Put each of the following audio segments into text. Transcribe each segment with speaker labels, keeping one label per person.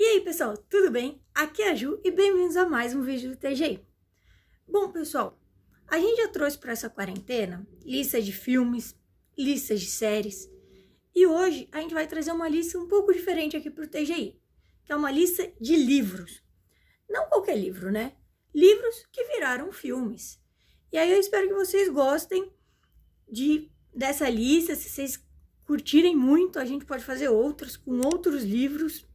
Speaker 1: E aí pessoal, tudo bem? Aqui é a Ju e bem-vindos a mais um vídeo do TGI. Bom pessoal, a gente já trouxe para essa quarentena listas de filmes, listas de séries e hoje a gente vai trazer uma lista um pouco diferente aqui para o TGI, que é uma lista de livros. Não qualquer livro, né? Livros que viraram filmes. E aí eu espero que vocês gostem de dessa lista, se vocês curtirem muito, a gente pode fazer outras com outros livros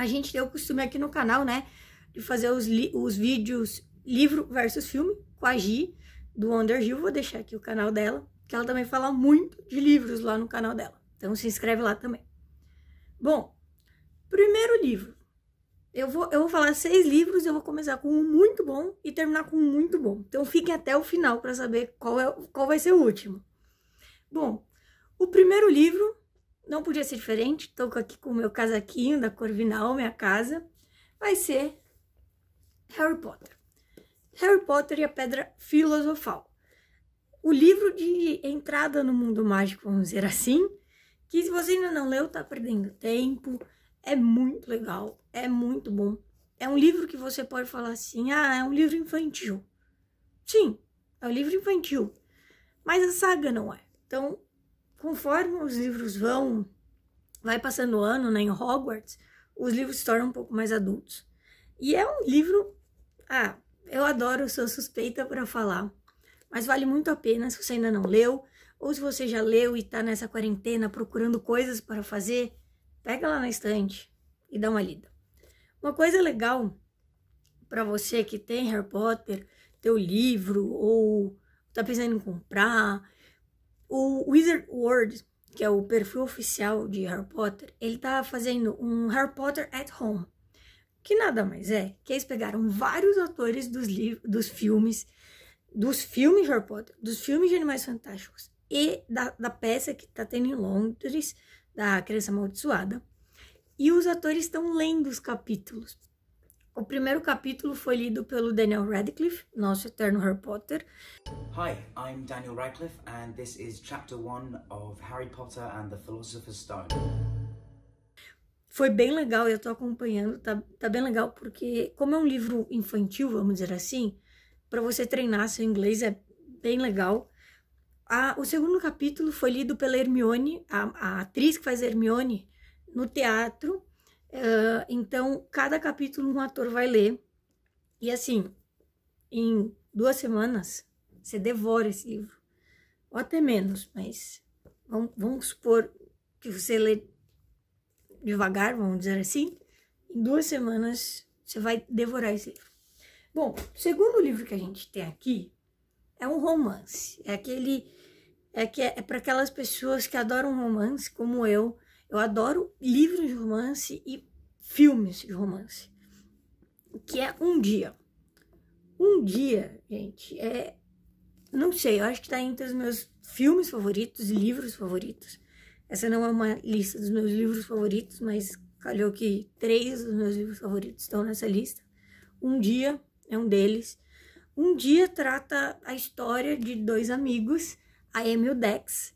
Speaker 1: a gente tem o costume aqui no canal, né, de fazer os, os vídeos livro versus filme com a Gi, do Under Gil. Vou deixar aqui o canal dela, que ela também fala muito de livros lá no canal dela. Então se inscreve lá também. Bom, primeiro livro. Eu vou, eu vou falar seis livros, eu vou começar com um muito bom e terminar com um muito bom. Então fiquem até o final para saber qual, é, qual vai ser o último. Bom, o primeiro livro não podia ser diferente, estou aqui com o meu casaquinho da Corvinal, minha casa. Vai ser Harry Potter. Harry Potter e a Pedra Filosofal. O livro de entrada no mundo mágico, vamos dizer assim, que se você ainda não leu, está perdendo tempo. É muito legal, é muito bom. É um livro que você pode falar assim: ah, é um livro infantil. Sim, é um livro infantil. Mas a saga não é. Então, conforme os livros vão, vai passando o ano, né, em Hogwarts, os livros se tornam um pouco mais adultos. E é um livro, ah, eu adoro, sou suspeita para falar, mas vale muito a pena se você ainda não leu, ou se você já leu e está nessa quarentena procurando coisas para fazer, pega lá na estante e dá uma lida. Uma coisa legal para você que tem Harry Potter, teu livro ou está pensando em comprar, o Wizard World, que é o perfil oficial de Harry Potter, ele tá fazendo um Harry Potter at Home, que nada mais é que eles pegaram vários atores dos livros, dos filmes, dos filmes de Harry Potter, dos filmes de Animais Fantásticos e da, da peça que tá tendo em Londres, da Criança Amaldiçoada, e os atores estão lendo os capítulos o primeiro capítulo foi lido pelo Daniel Radcliffe, nosso eterno Harry Potter. Hi, I'm Daniel Radcliffe and this is chapter 1 of Harry Potter and the Philosopher's Stone. Foi bem legal, eu tô acompanhando, tá, tá bem legal porque como é um livro infantil, vamos dizer assim, para você treinar seu inglês é bem legal. o segundo capítulo foi lido pela Hermione, a, a atriz que faz a Hermione, no teatro Uh, então, cada capítulo um ator vai ler. E assim, em duas semanas, você devora esse livro. Ou até menos, mas vamos, vamos supor que você lê devagar, vamos dizer assim. Em duas semanas, você vai devorar esse livro. Bom, o segundo livro que a gente tem aqui é um romance. É aquele. É, que é, é para aquelas pessoas que adoram romance, como eu eu adoro livros de romance e filmes de romance. Que é um dia. Um dia, gente, é. Não sei, eu acho que tá entre os meus filmes favoritos e livros favoritos. Essa não é uma lista dos meus livros favoritos, mas calhou que três dos meus livros favoritos estão nessa lista. Um Dia é um deles. Um Dia trata a história de dois amigos, a Emil Dex,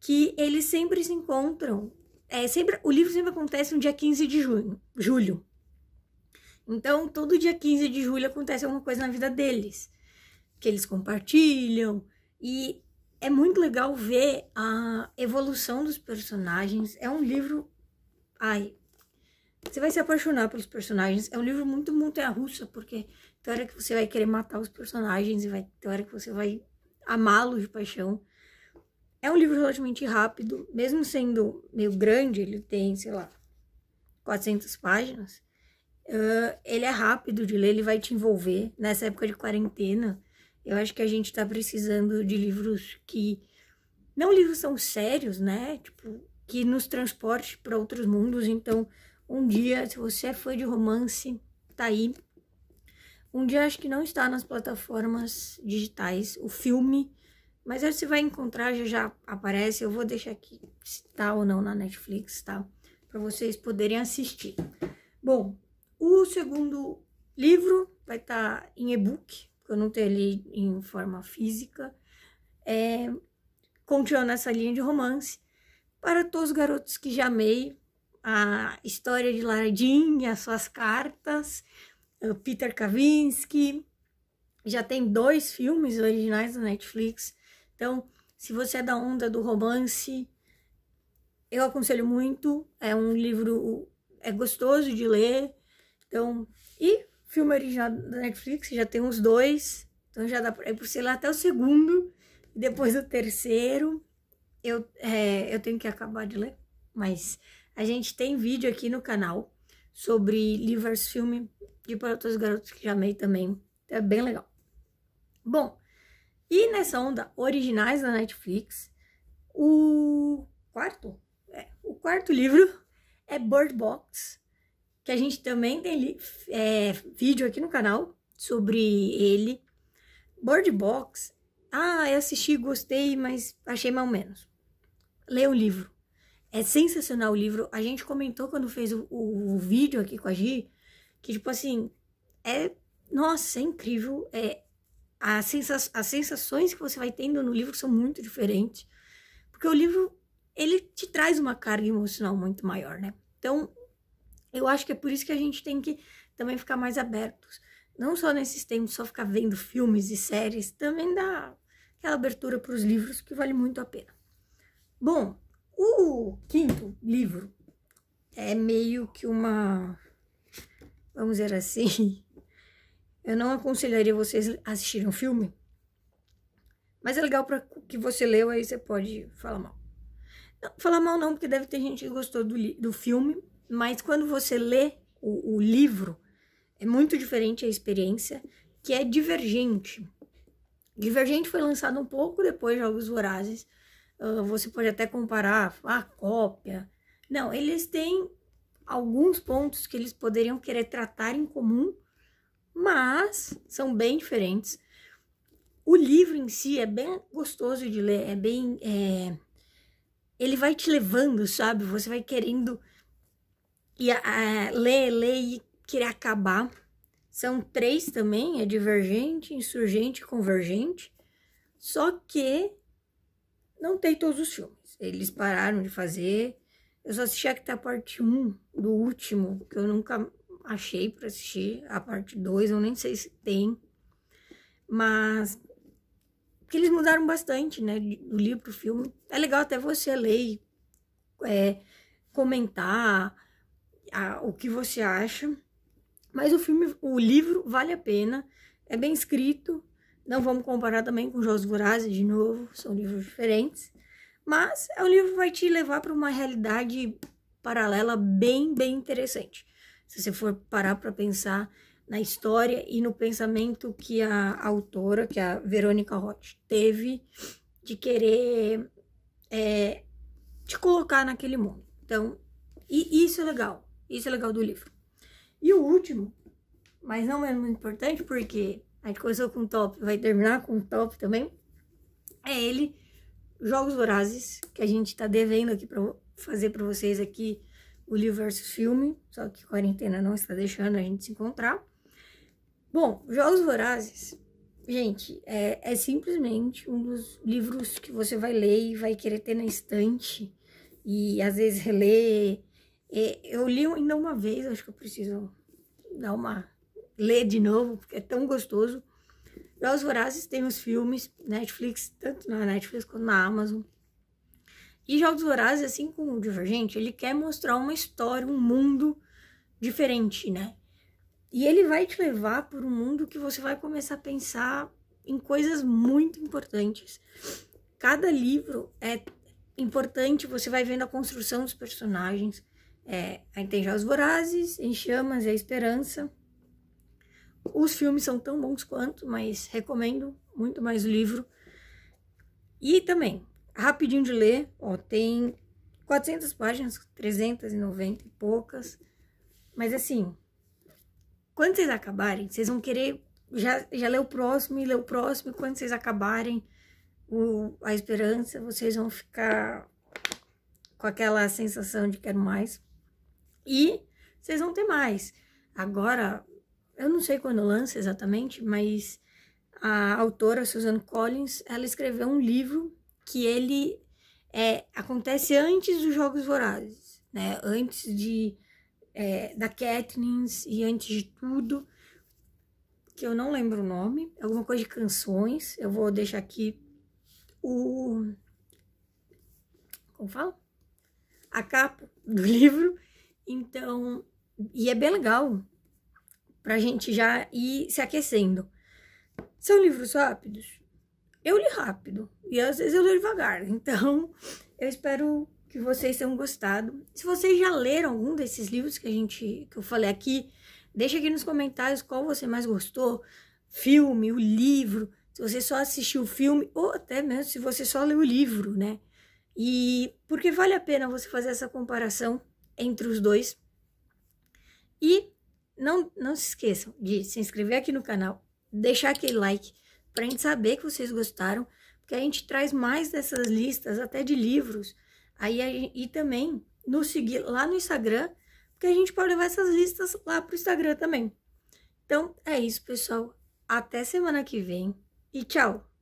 Speaker 1: que eles sempre se encontram é, sempre, o livro sempre acontece no dia 15 de junho, julho. Então, todo dia 15 de julho acontece alguma coisa na vida deles, que eles compartilham. E é muito legal ver a evolução dos personagens. É um livro. Ai, você vai se apaixonar pelos personagens. É um livro muito montanha-russa, porque tem hora que você vai querer matar os personagens e vai, tem hora que você vai amá-los de paixão. É um livro relativamente rápido, mesmo sendo meio grande, ele tem, sei lá, 400 páginas. Uh, ele é rápido de ler, ele vai te envolver. Nessa época de quarentena, eu acho que a gente tá precisando de livros que. Não livros são sérios, né? Tipo, que nos transporte para outros mundos. Então, um dia, se você é fã de romance, tá aí. Um dia acho que não está nas plataformas digitais o filme mas aí você vai encontrar, já, já aparece, eu vou deixar aqui se tá ou não na Netflix, tá? Para vocês poderem assistir. Bom, o segundo livro vai estar tá em e-book, porque eu não tenho ele em forma física. É, continuando essa linha de romance, para todos os garotos que já amei, a história de Laradin e as suas cartas, eh, Peter Kavinsky, já tem dois filmes originais da Netflix, então, se você é da onda do romance, eu aconselho muito. É um livro é gostoso de ler. Então, e filme original da Netflix, já tem os dois. Então já dá para ir por sei lá até o segundo e depois o terceiro. Eu é, eu tenho que acabar de ler, mas a gente tem vídeo aqui no canal sobre livros filme de para outros garotos que já amei também. Então é bem legal. Bom, e nessa onda, originais da Netflix, o quarto, é, o quarto livro é Bird Box, que a gente também tem é, vídeo aqui no canal sobre ele. Bird Box, ah, eu assisti, gostei, mas achei mal menos. Leia o livro. É sensacional o livro. A gente comentou quando fez o, o, o vídeo aqui com a Gi, que tipo assim, é, nossa, é incrível, é as, sensa as sensações que você vai tendo no livro são muito diferentes, porque o livro ele te traz uma carga emocional muito maior, né? Então, eu acho que é por isso que a gente tem que também ficar mais abertos. Não só nesses tempos, só ficar vendo filmes e séries, também dá aquela abertura para os livros que vale muito a pena. Bom, o quinto livro é meio que uma, vamos dizer assim, eu não aconselharia vocês a assistirem um filme, mas é legal para que você leu, aí você pode falar mal. Não, falar mal não, porque deve ter gente que gostou do, do filme, mas quando você lê o, o livro, é muito diferente a experiência, que é divergente. Divergente foi lançado um pouco depois de Jogos Vorazes. Uh, você pode até comparar a ah, cópia. Não, eles têm alguns pontos que eles poderiam querer tratar em comum, mas são bem diferentes. O livro em si é bem gostoso de ler, é bem. É... Ele vai te levando, sabe? Você vai querendo é, ler, ler e querer acabar. São três também: é divergente, insurgente e convergente. Só que não tem todos os filmes. Eles pararam de fazer. Eu só assisti que tá a parte 1 do último, que eu nunca achei para assistir a parte 2, eu nem sei se tem, mas que eles mudaram bastante, né, do livro pro filme. É legal até você ler e é, comentar a, o que você acha, mas o filme, o livro vale a pena, é bem escrito, não vamos comparar também com Jogos Vorazes, de novo, são livros diferentes, mas é um livro que vai te levar para uma realidade paralela bem, bem interessante se você for parar para pensar na história e no pensamento que a, autora, que a Verônica Roth, teve de querer é, te colocar naquele mundo. Então, e isso é legal. Isso é legal do livro. E o último, mas não menos importante, porque a gente começou com o top, vai terminar com o top também, é ele, Jogos Vorazes, que a gente tá devendo aqui para fazer para vocês aqui o livro versus filme, só que quarentena não está deixando a gente se encontrar. Bom, Jogos Vorazes, gente, é, é simplesmente um dos livros que você vai ler e vai querer ter na estante e às vezes reler. É, eu li ainda uma vez, acho que eu preciso dar uma ler de novo, porque é tão gostoso. Jogos Vorazes tem os filmes, Netflix, tanto na Netflix quanto na Amazon. E Jogos Vorazes, assim como o Divergente, ele quer mostrar uma história, um mundo diferente, né? E ele vai te levar por um mundo que você vai começar a pensar em coisas muito importantes. Cada livro é importante, você vai vendo a construção dos personagens. É, aí tem Jogos Vorazes, Em Chamas e A Esperança. Os filmes são tão bons quanto, mas recomendo muito mais o livro. E também, rapidinho de ler, ó, tem 400 páginas, 390 e poucas, mas assim, quando vocês acabarem, vocês vão querer já, já ler o próximo e ler o próximo, e quando vocês acabarem o, a esperança, vocês vão ficar com aquela sensação de quero mais, e vocês vão ter mais. Agora, eu não sei quando lança exatamente, mas a autora Susan Collins, ela escreveu um livro que ele é, acontece antes dos Jogos Vorazes, né? Antes de é, da Katniss e antes de tudo, que eu não lembro o nome, alguma coisa de canções. Eu vou deixar aqui o como fala? A capa do livro. Então, e é bem legal pra gente já ir se aquecendo. São livros rápidos? Eu li rápido e às vezes eu leio devagar. Então, eu espero que vocês tenham gostado. Se vocês já leram algum desses livros que a gente que eu falei aqui, deixa aqui nos comentários qual você mais gostou, filme, o livro, se você só assistiu o filme ou até mesmo se você só leu o livro, né? E porque vale a pena você fazer essa comparação entre os dois. E não, não se esqueçam de se inscrever aqui no canal, deixar aquele like, para a gente saber que vocês gostaram, porque a gente traz mais dessas listas, até de livros, aí e também nos seguir lá no Instagram, porque a gente pode levar essas listas lá para o Instagram também. Então, é isso, pessoal. Até semana que vem e tchau!